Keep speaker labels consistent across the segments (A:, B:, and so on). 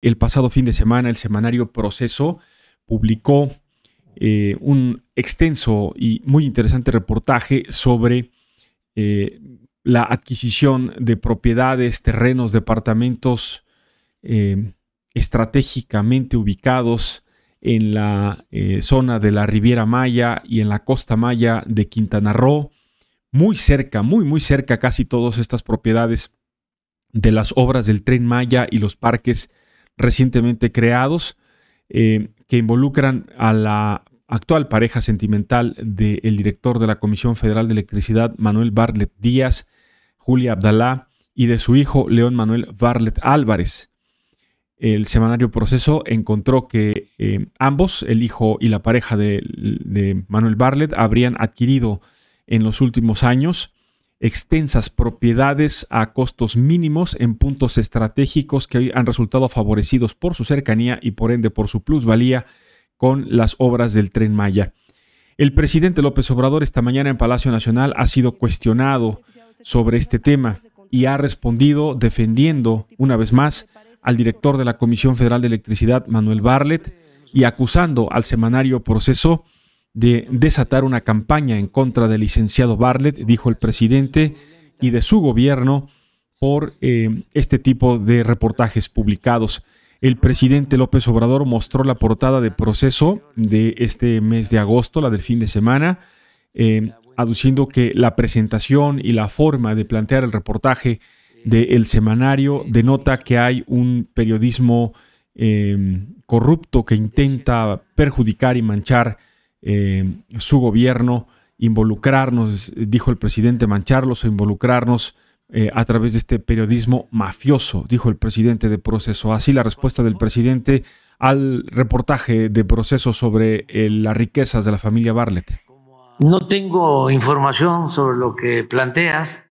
A: El pasado fin de semana, el semanario Proceso publicó eh, un extenso y muy interesante reportaje sobre eh, la adquisición de propiedades, terrenos, departamentos em, estratégicamente ubicados en la eh, zona de la Riviera Maya y en la Costa Maya de Quintana Roo, muy cerca, muy, muy cerca casi todas estas propiedades de las obras del tren Maya y los parques recientemente creados eh, que involucran a la actual pareja sentimental del director de la Comisión Federal de Electricidad, Manuel Bartlett Díaz, Julia Abdalá, y de su hijo, León Manuel Bartlett Álvarez. El semanario Proceso encontró que eh, ambos, el hijo y la pareja de, de Manuel Bartlett, habrían adquirido en los últimos años extensas propiedades a costos mínimos en puntos estratégicos que han resultado favorecidos por su cercanía y por ende por su plusvalía con las obras del tren Maya. El presidente López Obrador esta mañana en Palacio Nacional ha sido cuestionado sobre este tema y ha respondido defendiendo una vez más al director de la Comisión Federal de Electricidad, Manuel Barlet, y acusando al semanario proceso de desatar una campaña en contra del licenciado Barlett, dijo el presidente, y de su gobierno por eh, este tipo de reportajes publicados. El presidente López Obrador mostró la portada de proceso de este mes de agosto, la del fin de semana, eh, aduciendo que la presentación y la forma de plantear el reportaje del semanario denota que hay un periodismo eh, corrupto que intenta perjudicar y manchar eh, su gobierno, involucrarnos, dijo el presidente, mancharlos o involucrarnos eh, a través de este periodismo mafioso, dijo el presidente de proceso. Así la respuesta del presidente al reportaje de proceso sobre eh, las riquezas de la familia Barlett.
B: No tengo información sobre lo que planteas.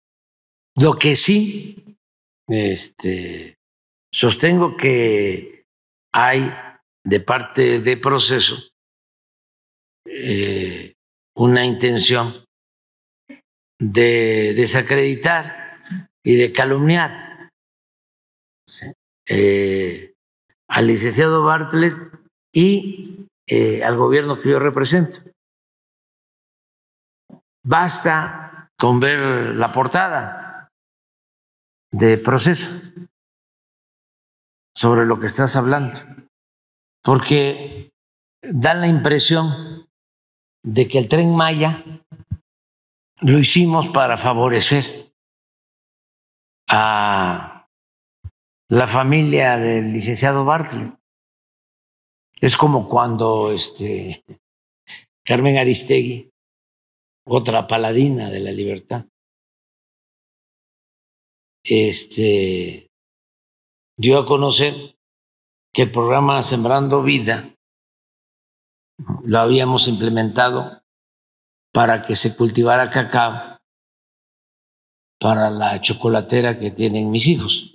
B: Lo que sí este, sostengo que hay de parte de proceso eh, una intención de desacreditar y de calumniar eh, al licenciado Bartlett y eh, al gobierno que yo represento. Basta con ver la portada de proceso sobre lo que estás hablando, porque da la impresión de que el tren Maya lo hicimos para favorecer a la familia del licenciado Bartlett. Es como cuando este, Carmen Aristegui, otra paladina de la libertad, este, dio a conocer que el programa Sembrando Vida lo habíamos implementado para que se cultivara cacao para la chocolatera que tienen mis hijos.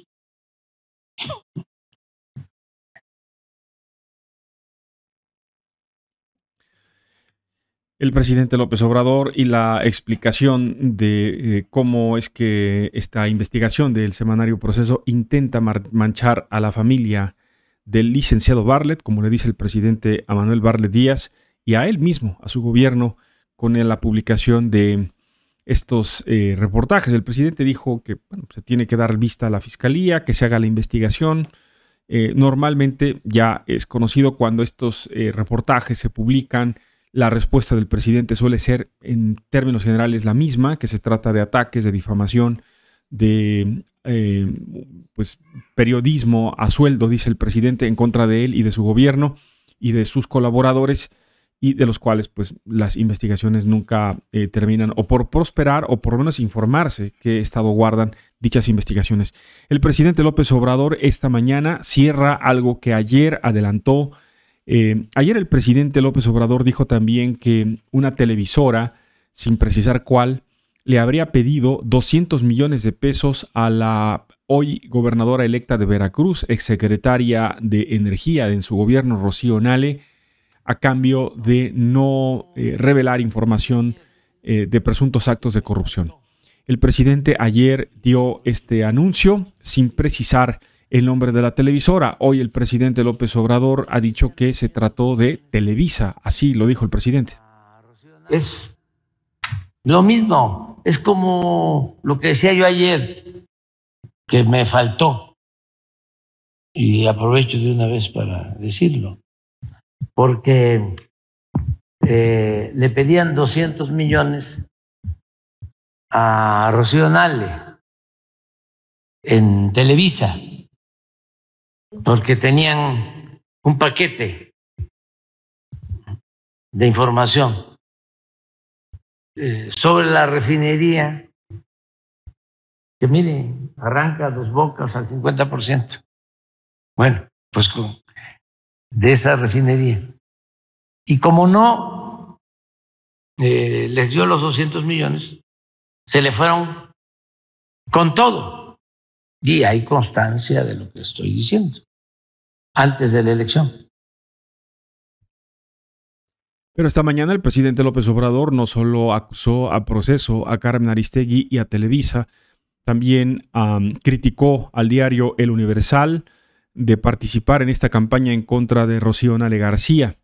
A: El presidente López Obrador y la explicación de eh, cómo es que esta investigación del semanario proceso intenta manchar a la familia del licenciado Barlet, como le dice el presidente a Manuel Barlet Díaz, y a él mismo, a su gobierno, con la publicación de estos eh, reportajes. El presidente dijo que se tiene que dar vista a la fiscalía, que se haga la investigación. Eh, normalmente ya es conocido cuando estos eh, reportajes se publican, la respuesta del presidente suele ser en términos generales la misma, que se trata de ataques, de difamación de eh, pues, periodismo a sueldo, dice el presidente, en contra de él y de su gobierno y de sus colaboradores y de los cuales pues las investigaciones nunca eh, terminan o por prosperar o por lo menos informarse qué estado guardan dichas investigaciones. El presidente López Obrador esta mañana cierra algo que ayer adelantó. Eh, ayer el presidente López Obrador dijo también que una televisora, sin precisar cuál, le habría pedido 200 millones de pesos a la hoy gobernadora electa de Veracruz, exsecretaria de Energía en su gobierno, Rocío Nale, a cambio de no eh, revelar información eh, de presuntos actos de corrupción. El presidente ayer dio este anuncio sin precisar el nombre de la televisora. Hoy el presidente López Obrador ha dicho que se trató de Televisa, así lo dijo el presidente.
B: Es lo mismo. Es como lo que decía yo ayer, que me faltó, y aprovecho de una vez para decirlo, porque eh, le pedían 200 millones a Rocío Nale en Televisa, porque tenían un paquete de información eh, sobre la refinería, que miren arranca dos bocas al 50%. Bueno, pues con, de esa refinería. Y como no eh, les dio los 200 millones, se le fueron con todo. Y hay constancia de lo que estoy diciendo antes de la elección.
A: Pero esta mañana el presidente López Obrador no solo acusó a proceso a Carmen Aristegui y a Televisa, también criticó al diario El Universal de participar en esta campaña en contra de Rocío Nale García.